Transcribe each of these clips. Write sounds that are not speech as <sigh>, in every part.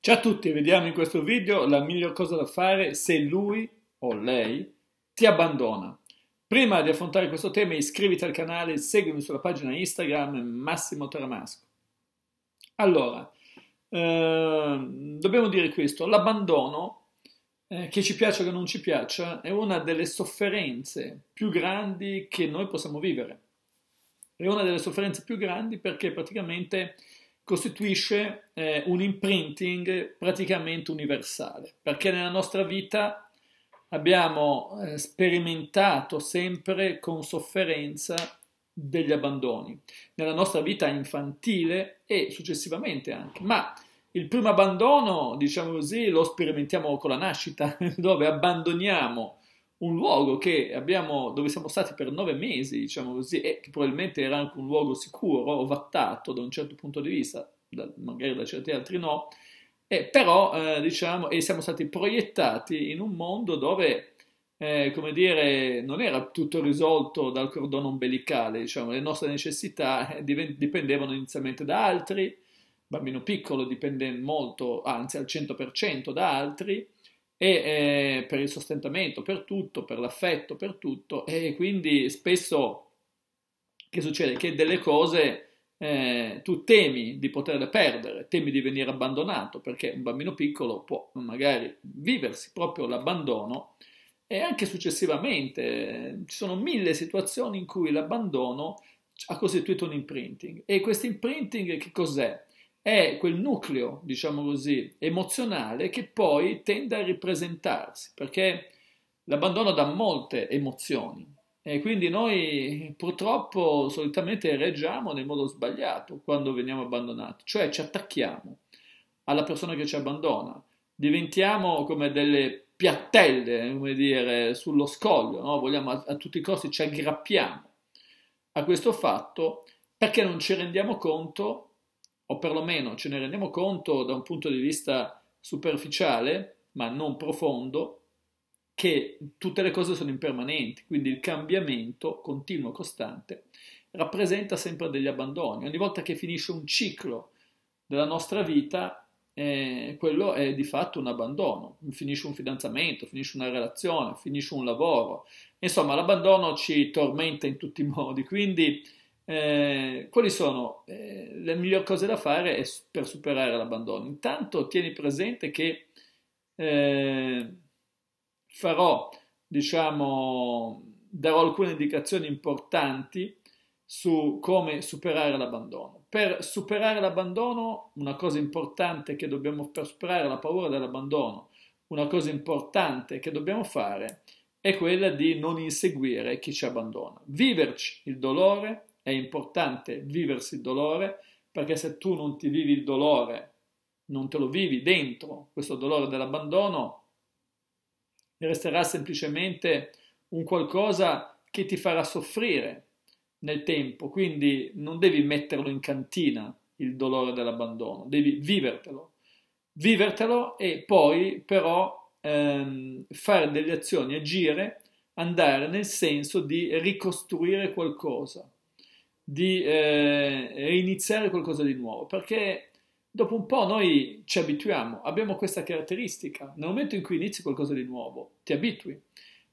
Ciao a tutti, vediamo in questo video la miglior cosa da fare se lui o lei ti abbandona. Prima di affrontare questo tema iscriviti al canale e seguimi sulla pagina Instagram Massimo Taramasco. Allora, eh, dobbiamo dire questo, l'abbandono, eh, che ci piaccia o che non ci piaccia, è una delle sofferenze più grandi che noi possiamo vivere. È una delle sofferenze più grandi perché praticamente costituisce eh, un imprinting praticamente universale, perché nella nostra vita abbiamo eh, sperimentato sempre con sofferenza degli abbandoni, nella nostra vita infantile e successivamente anche, ma il primo abbandono, diciamo così, lo sperimentiamo con la nascita, <laughs> dove abbandoniamo un luogo abbiamo, dove siamo stati per nove mesi, diciamo così, e che probabilmente era anche un luogo sicuro ovattato da un certo punto di vista, da, magari da certi altri no, e però eh, diciamo, e siamo stati proiettati in un mondo dove, eh, come dire, non era tutto risolto dal cordone ombelicale, diciamo, le nostre necessità eh, dipendevano inizialmente da altri, bambino piccolo dipende molto, anzi al 100% da altri, e eh, per il sostentamento, per tutto, per l'affetto, per tutto e quindi spesso che succede? Che delle cose eh, tu temi di poterle perdere, temi di venire abbandonato perché un bambino piccolo può magari viversi proprio l'abbandono e anche successivamente eh, ci sono mille situazioni in cui l'abbandono ha costituito un imprinting e questo imprinting che cos'è? è quel nucleo, diciamo così, emozionale che poi tende a ripresentarsi, perché l'abbandono dà molte emozioni e quindi noi purtroppo solitamente reagiamo nel modo sbagliato quando veniamo abbandonati, cioè ci attacchiamo alla persona che ci abbandona, diventiamo come delle piattelle, come dire, sullo scoglio, no? vogliamo a, a tutti i costi, ci aggrappiamo a questo fatto perché non ci rendiamo conto o perlomeno ce ne rendiamo conto da un punto di vista superficiale, ma non profondo, che tutte le cose sono impermanenti, quindi il cambiamento continuo, costante, rappresenta sempre degli abbandoni. Ogni volta che finisce un ciclo della nostra vita, eh, quello è di fatto un abbandono. Finisce un fidanzamento, finisce una relazione, finisce un lavoro. Insomma, l'abbandono ci tormenta in tutti i modi, quindi eh, quali sono eh, le migliori cose da fare per superare l'abbandono? Intanto tieni presente che eh, farò, diciamo, darò alcune indicazioni importanti su come superare l'abbandono. Per superare l'abbandono, una cosa importante che dobbiamo per superare la paura dell'abbandono, una cosa importante che dobbiamo fare è quella di non inseguire chi ci abbandona, viverci il dolore, è importante viversi il dolore perché se tu non ti vivi il dolore, non te lo vivi dentro, questo dolore dell'abbandono, resterà semplicemente un qualcosa che ti farà soffrire nel tempo, quindi non devi metterlo in cantina il dolore dell'abbandono, devi vivertelo, vivertelo e poi però ehm, fare delle azioni, agire, andare nel senso di ricostruire qualcosa di eh, iniziare qualcosa di nuovo, perché dopo un po' noi ci abituiamo, abbiamo questa caratteristica, nel momento in cui inizi qualcosa di nuovo ti abitui.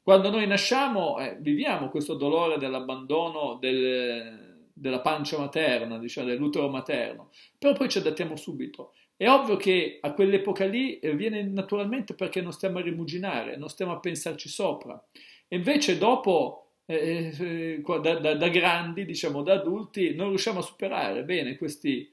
Quando noi nasciamo eh, viviamo questo dolore dell'abbandono del, della pancia materna, diciamo dell'utero materno, però poi ci adattiamo subito. È ovvio che a quell'epoca lì eh, viene naturalmente perché non stiamo a rimuginare, non stiamo a pensarci sopra. E invece dopo eh, eh da, da, da, grandi, diciamo da adulti, non riusciamo a superare bene questi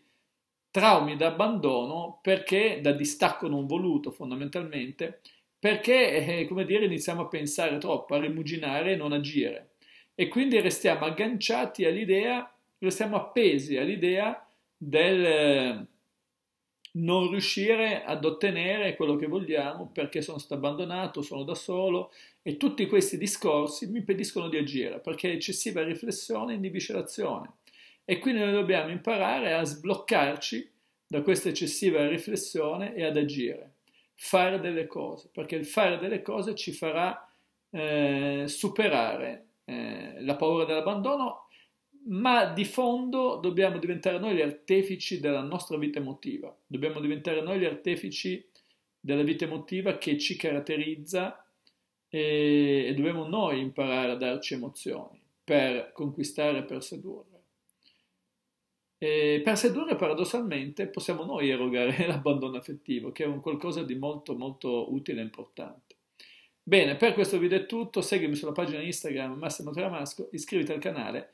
traumi d'abbandono perché da distacco non voluto fondamentalmente, perché eh, come dire iniziamo a pensare troppo, a rimuginare e non agire e quindi restiamo agganciati all'idea, restiamo appesi all'idea del non riuscire ad ottenere quello che vogliamo perché sono stato abbandonato, sono da solo e tutti questi discorsi mi impediscono di agire perché eccessiva riflessione inibisce l'azione e quindi noi dobbiamo imparare a sbloccarci da questa eccessiva riflessione e ad agire, fare delle cose perché il fare delle cose ci farà eh, superare eh, la paura dell'abbandono ma di fondo dobbiamo diventare noi gli artefici della nostra vita emotiva, dobbiamo diventare noi gli artefici della vita emotiva che ci caratterizza e, e dobbiamo noi imparare a darci emozioni per conquistare e per sedurre. E per sedurre paradossalmente possiamo noi erogare <laughs> l'abbandono affettivo, che è un qualcosa di molto molto utile e importante. Bene, per questo video è tutto, seguimi sulla pagina Instagram Massimo Tramasco, iscriviti al canale